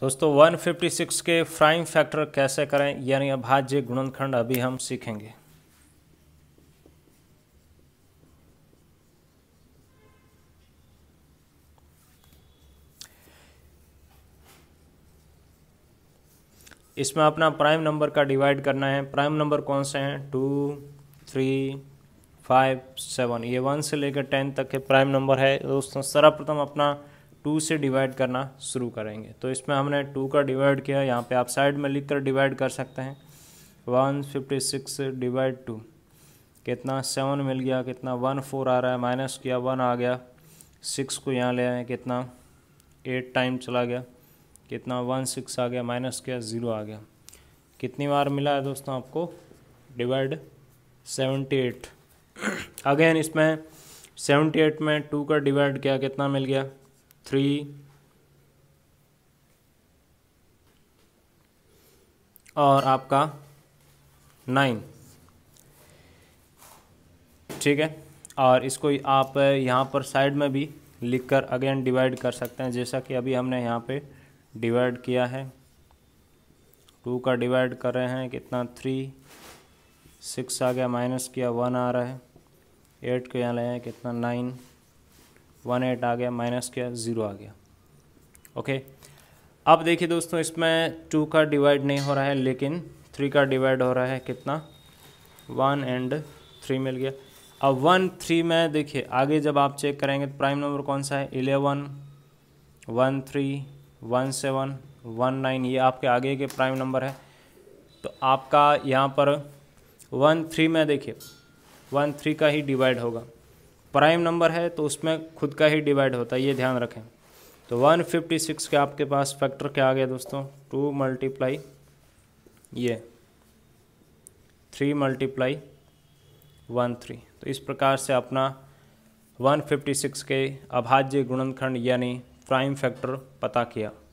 दोस्तों 156 के prime factor कैसे करें यानी अभाज्य गुणनखंड अभी हम सीखेंगे इसमें अपना प्राइम नंबर का डिवाइड करना है प्राइम नंबर कौन से हैं टू थ्री फाइव सेवन ये वन से लेकर टेन तक के प्राइम नंबर है दोस्तों सर्वप्रथम अपना टू से डिवाइड करना शुरू करेंगे तो इसमें हमने टू का डिवाइड किया यहाँ पे आप साइड में लिख कर डिवाइड कर सकते हैं one fifty six divide two कितना सेवन मिल गया कितना वन फोर आ रहा है माइनस किया वन आ गया सिक्स को यहाँ ले आए कितना एट टाइम चला गया कितना वन सिक्स आ गया माइनस किया ज़ीरो आ गया कितनी बार मिला है दोस्तों आपको डिवाइड सेवेंटी एट अगेन इसमें सेवेंटी एट में टू का डिवाइड किया कितना मिल गया three और आपका नाइन ठीक है और इसको आप यहाँ पर साइड में भी लिखकर अगेन डिवाइड कर सकते हैं जैसा कि अभी हमने यहाँ पे डिवाइड किया है टू का डिवाइड कर रहे हैं कितना थ्री सिक्स आ गया माइनस किया वन आ रहा है एट को यहाँ लें कितना नाइन वन एट आ गया माइनस क्या ज़ीरो आ गया ओके अब देखिए दोस्तों इसमें टू का डिवाइड नहीं हो रहा है लेकिन थ्री का डिवाइड हो रहा है कितना वन एंड थ्री मिल गया अब वन थ्री में देखिए आगे जब आप चेक करेंगे तो प्राइम नंबर कौन सा है eleven one three one seven one nine ये आपके आगे के प्राइम नंबर है तो आपका यहाँ पर वन थ्री में देखिए वन थ्री का ही डिवाइड होगा प्राइम नंबर है तो उसमें खुद का ही डिवाइड होता है ये ध्यान रखें तो 156 के आपके पास फैक्टर क्या आ गया दोस्तों टू मल्टीप्लाई ये थ्री मल्टीप्लाई वन थ्री तो इस प्रकार से अपना 156 के अभाज्य गुणनखंड यानी प्राइम फैक्टर पता किया